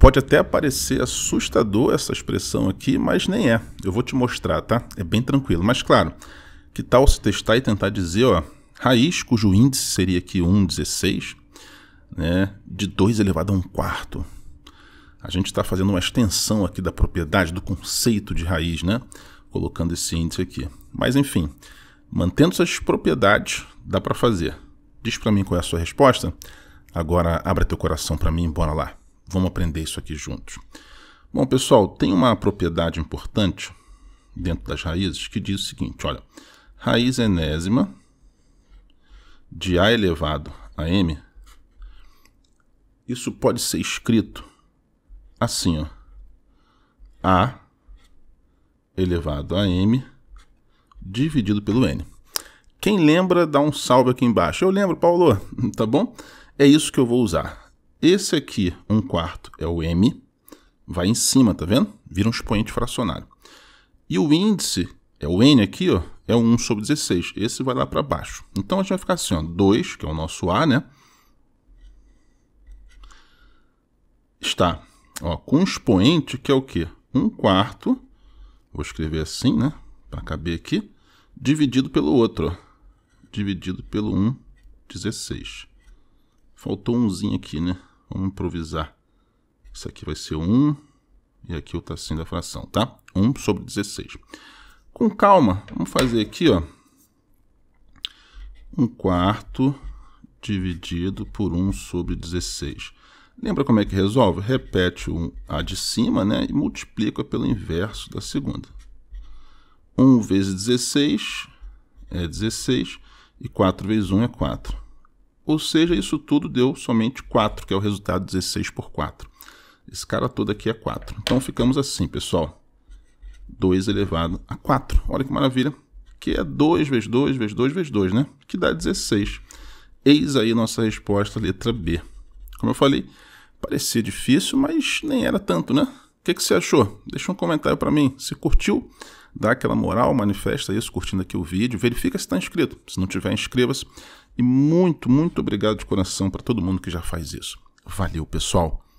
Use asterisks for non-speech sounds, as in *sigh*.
Pode até parecer assustador essa expressão aqui, mas nem é. Eu vou te mostrar, tá? É bem tranquilo. Mas claro, que tal se testar e tentar dizer, ó, raiz cujo índice seria aqui 1,16, né, de 2 elevado a 1 quarto. A gente está fazendo uma extensão aqui da propriedade, do conceito de raiz, né? Colocando esse índice aqui. Mas enfim, mantendo essas propriedades, dá para fazer. Diz para mim qual é a sua resposta. Agora abra teu coração para mim, e bora lá vamos aprender isso aqui juntos. Bom, pessoal, tem uma propriedade importante dentro das raízes que diz o seguinte, olha, raiz enésima de a elevado a m, isso pode ser escrito assim, ó, a elevado a m dividido pelo n. Quem lembra, dá um salve aqui embaixo. Eu lembro, Paulo, *laughs* tá bom? É isso que eu vou usar. Esse aqui, 1 um quarto, é o M, vai em cima, tá vendo? Vira um expoente fracionário. E o índice, é o N aqui, ó, é o 1 sobre 16. Esse vai lá para baixo. Então a gente vai ficar assim, ó, 2, que é o nosso A, né? Está ó, com um expoente que é o quê? 1 quarto, vou escrever assim, né? Para caber aqui, dividido pelo outro, ó, dividido pelo 1, 16. Faltou umzinho aqui, né? Vamos improvisar. Isso aqui vai ser 1. E aqui o tracinho da fração, tá? 1 sobre 16. Com calma, vamos fazer aqui, ó. 1 quarto dividido por 1 sobre 16. Lembra como é que resolve? Repete o a de cima, né? E multiplica pelo inverso da segunda. 1 vezes 16 é 16. E 4 vezes 1 é 4. Ou seja, isso tudo deu somente 4, que é o resultado 16 por 4. Esse cara todo aqui é 4. Então ficamos assim, pessoal. 2 elevado a 4. Olha que maravilha. Que é 2 vezes 2 vezes 2 vezes 2, né? Que dá 16. Eis aí nossa resposta, letra B. Como eu falei, parecia difícil, mas nem era tanto, né? O que, que você achou? Deixa um comentário para mim. Se curtiu, dá aquela moral, manifesta isso curtindo aqui o vídeo. Verifica se está inscrito. Se não tiver, inscreva-se. E muito, muito obrigado de coração para todo mundo que já faz isso. Valeu, pessoal!